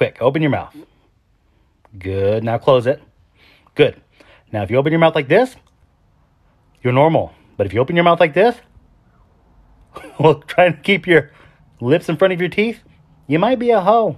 Quick, open your mouth. Good. Now close it. Good. Now, if you open your mouth like this, you're normal. But if you open your mouth like this, while trying to keep your lips in front of your teeth, you might be a hoe.